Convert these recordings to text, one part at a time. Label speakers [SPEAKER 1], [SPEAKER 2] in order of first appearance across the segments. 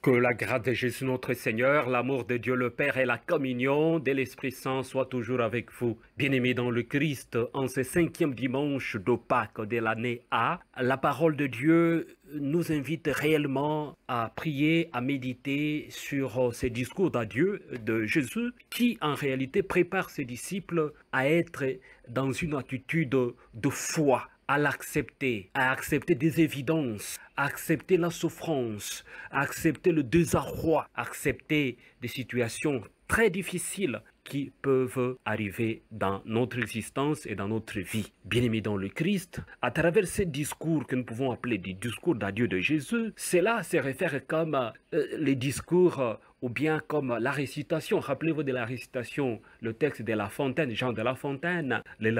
[SPEAKER 1] Que la grâce de Jésus notre Seigneur, l'amour de Dieu le Père et la communion de l'Esprit Saint soient toujours avec vous. Bien-aimés dans le Christ, en ce cinquième dimanche de Pâques de l'année A, la parole de Dieu nous invite réellement à prier, à méditer sur euh, ces discours d'adieu de Jésus qui en réalité prépare ses disciples à être dans une attitude de foi, à l'accepter, à accepter des évidences, à accepter la souffrance, à accepter le désarroi, à accepter des situations très difficiles qui peuvent arriver dans notre existence et dans notre vie. bien aimé dans le Christ, à travers ces discours que nous pouvons appeler des discours d'adieu de Jésus, cela se réfère comme euh, les discours euh, ou bien comme la récitation. Rappelez-vous de la récitation, le texte de La Fontaine, Jean de La Fontaine, les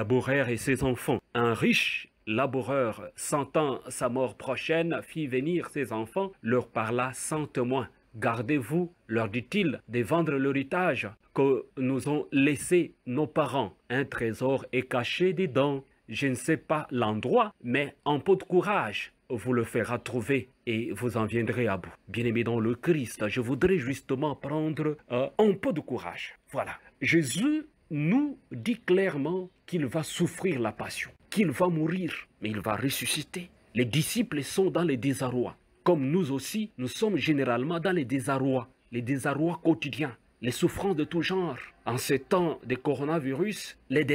[SPEAKER 1] et ses enfants. Un riche laboureur, sentant sa mort prochaine, fit venir ses enfants, leur parla sans témoin. Gardez-vous, leur dit-il, de vendre l'héritage que nous ont laissé nos parents. Un trésor est caché dedans. Je ne sais pas l'endroit, mais un peu de courage, vous le fera trouver et vous en viendrez à bout. Bien-aimé dans le Christ, je voudrais justement prendre un euh, peu de courage. Voilà. Jésus nous dit clairement qu'il va souffrir la passion, qu'il va mourir, mais il va ressusciter. Les disciples sont dans les désarrois, Comme nous aussi, nous sommes généralement dans les désarrois, les désarrois quotidiens, les souffrances de tout genre. En ces temps de coronavirus, les,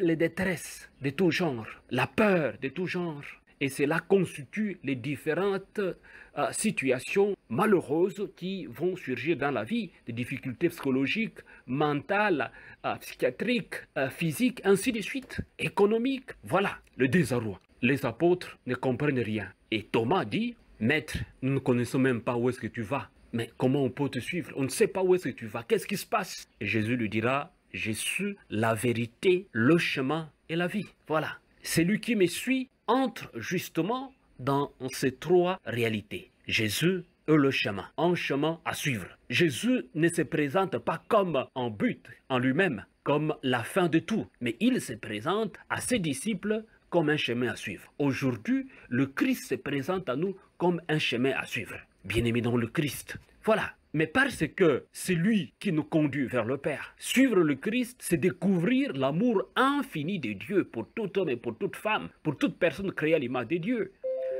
[SPEAKER 1] les détresses de tout genre, la peur de tout genre, et cela constitue les différentes euh, situations malheureuses qui vont surgir dans la vie, des difficultés psychologiques, mentales, euh, psychiatriques, euh, physiques, ainsi de suite, économiques. Voilà le désarroi. Les apôtres ne comprennent rien. Et Thomas dit, Maître, nous ne connaissons même pas où est-ce que tu vas. Mais comment on peut te suivre On ne sait pas où est-ce que tu vas. Qu'est-ce qui se passe Et Jésus lui dira, j'ai su la vérité, le chemin et la vie. Voilà. c'est lui qui me suit entre justement dans ces trois réalités. Jésus est le chemin, un chemin à suivre. Jésus ne se présente pas comme un but en lui-même, comme la fin de tout, mais il se présente à ses disciples comme un chemin à suivre. Aujourd'hui, le Christ se présente à nous comme un chemin à suivre. Bien aimé dans le Christ. Voilà, mais parce que c'est lui qui nous conduit vers le Père. Suivre le Christ, c'est découvrir l'amour infini de Dieu pour tout homme et pour toute femme, pour toute personne créée à l'image de Dieu.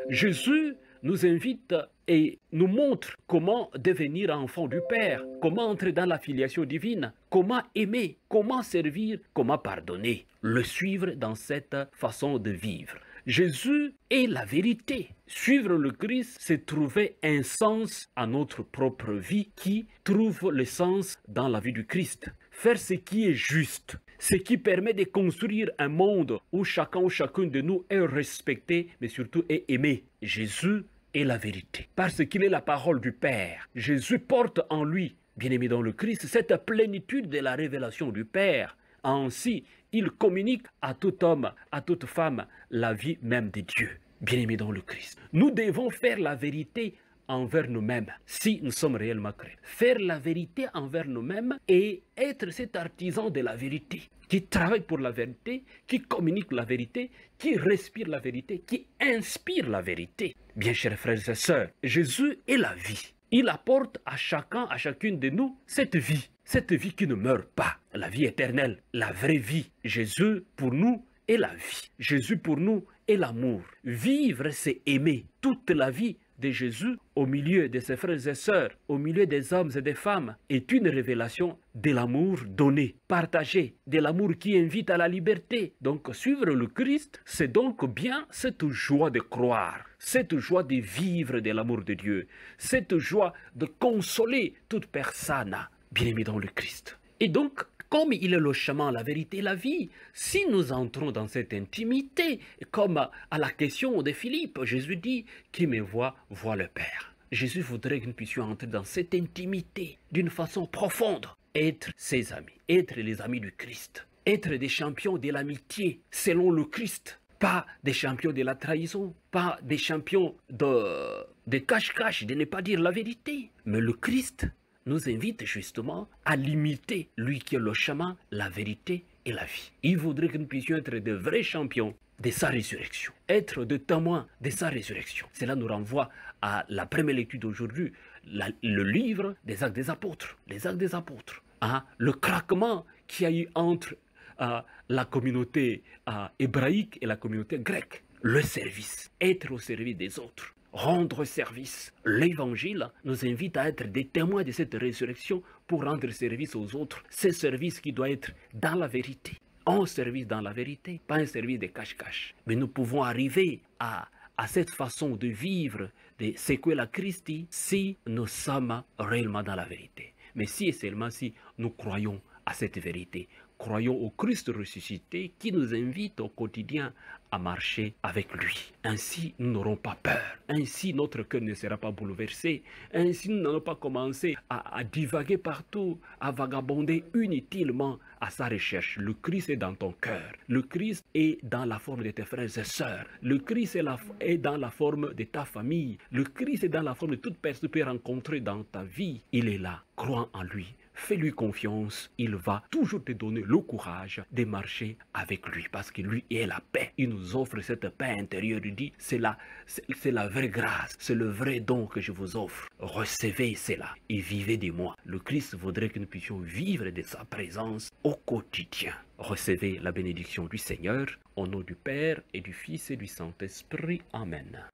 [SPEAKER 1] Jésus nous invite et nous montre comment devenir enfant du Père, comment entrer dans la filiation divine, comment aimer, comment servir, comment pardonner, le suivre dans cette façon de vivre. Jésus est la vérité. Suivre le Christ, c'est trouver un sens à notre propre vie qui trouve le sens dans la vie du Christ. Faire ce qui est juste, ce qui permet de construire un monde où chacun ou chacune de nous est respecté, mais surtout est aimé. Jésus est la vérité, parce qu'il est la parole du Père. Jésus porte en lui, bien aimé dans le Christ, cette plénitude de la révélation du Père ainsi, il communique à tout homme, à toute femme, la vie même de Dieu, bien-aimé dans le Christ. Nous devons faire la vérité envers nous-mêmes, si nous sommes réellement créés. Faire la vérité envers nous-mêmes et être cet artisan de la vérité, qui travaille pour la vérité, qui communique la vérité, qui respire la vérité, qui inspire la vérité. Bien chers frères et sœurs, Jésus est la vie. Il apporte à chacun, à chacune de nous, cette vie cette vie qui ne meurt pas, la vie éternelle, la vraie vie. Jésus, pour nous, est la vie. Jésus, pour nous, est l'amour. Vivre, c'est aimer toute la vie de Jésus au milieu de ses frères et sœurs, au milieu des hommes et des femmes, est une révélation de l'amour donné, partagé, de l'amour qui invite à la liberté. Donc suivre le Christ, c'est donc bien cette joie de croire, cette joie de vivre de l'amour de Dieu, cette joie de consoler toute personne bien aimé dans le Christ. Et donc, comme il est le chemin, la vérité, la vie, si nous entrons dans cette intimité, comme à la question de Philippe, Jésus dit, qui me voit, voit le Père. Jésus voudrait que nous puissions entrer dans cette intimité d'une façon profonde, être ses amis, être les amis du Christ, être des champions de l'amitié selon le Christ, pas des champions de la trahison, pas des champions de, de cache-cache, de ne pas dire la vérité, mais le Christ nous invite justement à limiter lui qui est le chemin, la vérité et la vie. Il voudrait que nous puissions être de vrais champions de sa résurrection, être des témoins de sa résurrection. Cela nous renvoie à la première lecture d'aujourd'hui, le livre des actes des apôtres, les actes des apôtres, hein, le craquement qui a eu entre euh, la communauté euh, hébraïque et la communauté grecque, le service, être au service des autres rendre service. L'évangile nous invite à être des témoins de cette résurrection pour rendre service aux autres. un service qui doit être dans la vérité. Un service dans la vérité, pas un service de cache-cache. Mais nous pouvons arriver à, à cette façon de vivre, de la Christie, si nous sommes réellement dans la vérité. Mais si et seulement si nous croyons à cette vérité, croyons au Christ ressuscité qui nous invite au quotidien à marcher avec lui. Ainsi, nous n'aurons pas peur. Ainsi, notre cœur ne sera pas bouleversé. Ainsi, nous n'allons pas commencer à, divaguer partout, à vagabonder inutilement à sa recherche. Le Christ est dans ton cœur. Le Christ est dans la forme de tes frères et sœurs. Le Christ est, est dans la forme de ta famille. Le Christ est dans la forme de toute personne que tu peux rencontrer dans ta vie. Il est là. Crois en lui fais-lui confiance, il va toujours te donner le courage de marcher avec lui parce que lui est la paix. Il nous offre cette paix intérieure. Il dit, c'est la, c'est la vraie grâce, c'est le vrai don que je vous offre. Recevez cela et vivez de moi. Le Christ voudrait que nous puissions vivre de sa présence au quotidien. Recevez la bénédiction du Seigneur au nom du Père et du Fils et du Saint-Esprit. Amen.